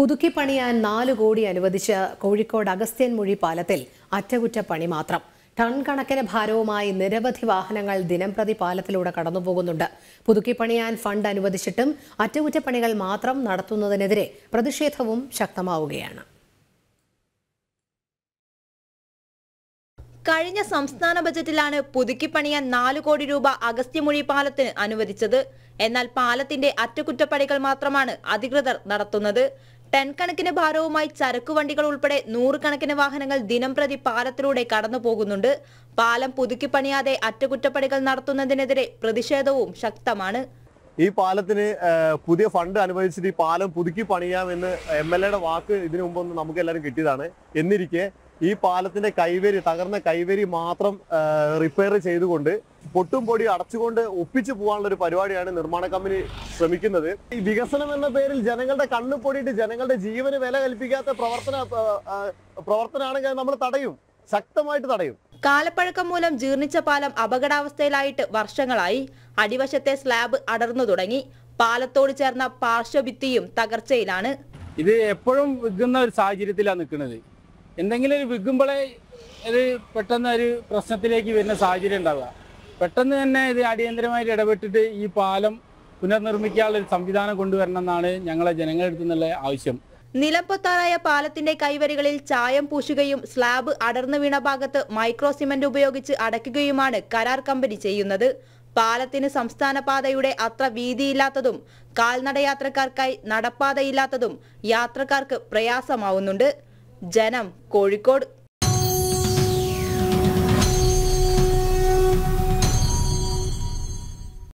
പുതുക്കി പണിയാൻ നാല് കോടി അനുവദിച്ച് കോഴിക്കോട് അഗസ്ത്യൻമൊഴി പാലത്തിൽ അറ്റകുറ്റപ്പണി മാത്രം ടൺ കണക്കിന് ഭാരവുമായി നിരവധി വാഹനങ്ങൾ ദിനംപ്രതി പാലത്തിലൂടെ കടന്നുപോകുന്നുണ്ട് പുതുക്കി പണിയാൻ ഫണ്ട് അനുവദിച്ചിട്ടും അറ്റകുറ്റപ്പണികൾ മാത്രം നടത്തുന്നതിനെതിരെ പ്രതിഷേധവും ശക്തമാവുകയാണ് കഴിഞ്ഞ സംസ്ഥാന ബജറ്റിലാണ് പുതുക്കി പണിയാൻ നാല് കോടി രൂപ അഗസ്ത്യമൊഴി പാലത്തിന് അനുവദിച്ചത് എന്നാൽ പാലത്തിന്റെ അറ്റകുറ്റപ്പണികൾ മാത്രമാണ് അധികൃതർ നടത്തുന്നത് ടൺ കണക്കിന് ഭാരവുമായി ചരക്കുവണ്ടികൾ ഉൾപ്പെടെ നൂറുകണക്കിന് വാഹനങ്ങൾ ദിനംപ്രതി പാലത്തിലൂടെ കടന്നു പോകുന്നുണ്ട് പാലം പുതുക്കി പണിയാതെ അറ്റകുറ്റപ്പണികൾ നടത്തുന്നതിനെതിരെ പ്രതിഷേധവും ശക്തമാണ് ഈ പാലത്തിന് പുതിയ ഫണ്ട് അനുവദിച്ചിട്ട് ഈ പാലം പുതുക്കി പണിയാമെന്ന് എം എൽ എയുടെ വാക്ക് ഇതിനു മുമ്പൊന്ന് നമുക്ക് എല്ലാവരും കിട്ടിയതാണ് എന്നിരിക്കെ ഈ പാലത്തിന്റെ കൈവരി തകർന്ന കൈവരി മാത്രം റിപ്പയർ ചെയ്തുകൊണ്ട് പൊട്ടും പൊടി അടച്ചുകൊണ്ട് ഒപ്പിച്ചു പോകാനുള്ള ഒരു പരിപാടിയാണ് നിർമ്മാണ കമ്പനി ശ്രമിക്കുന്നത് ഈ വികസനം എന്ന പേരിൽ ജനങ്ങളുടെ കണ്ണു പൊടിയിട്ട് ജനങ്ങളുടെ ജീവന് വില കൽപ്പിക്കാത്ത പ്രവർത്തന പ്രവർത്തനമാണെങ്കിൽ നമ്മൾ തടയും ശക്തമായിട്ട് തടയും കാലപ്പഴക്കം മൂലം ജീർണിച്ച പാലം അപകടാവസ്ഥയിലായിട്ട് വർഷങ്ങളായി അടിവശത്തെ സ്ലാബ് അടർന്നു തുടങ്ങി പാലത്തോട് ചേർന്ന പാർശ്വഭിത്തിയും തകർച്ചയിലാണ് ഇത് എപ്പോഴും വിൽക്കുന്ന ഒരു സാഹചര്യത്തിലാണ് നിൽക്കുന്നത് എന്തെങ്കിലും ഒരു വിൽക്കുമ്പോഴേ ഇത് പെട്ടെന്ന് ഒരു പ്രശ്നത്തിലേക്ക് വരുന്ന സാഹചര്യം ഉണ്ടാവുക പെട്ടെന്ന് തന്നെ ഇത് അടിയന്തരമായിട്ട് ഇടപെട്ടിട്ട് ഈ പാലം പുനർനിർമ്മിക്കാനുള്ള ഒരു സംവിധാനം കൊണ്ടുവരണമെന്നാണ് ഞങ്ങളെ ജനങ്ങളെടുത്തു നിന്നുള്ള ആവശ്യം നിലംപൊത്താറായ പാലത്തിന്റെ കൈവരികളിൽ ചായം പൂശുകയും സ്ലാബ് അടർന്നു വീണ ഭാഗത്ത് മൈക്രോ സിമന്റ് ഉപയോഗിച്ച് അടയ്ക്കുകയുമാണ് കരാർ കമ്പനി ചെയ്യുന്നത് പാലത്തിന് സംസ്ഥാന പാതയുടെ അത്ര വീതിയില്ലാത്തതും കാൽനടയാത്രക്കാർക്കായി നടപ്പാതയില്ലാത്തതും യാത്രക്കാർക്ക് പ്രയാസമാവുന്നുണ്ട് ജനം കോഴിക്കോട്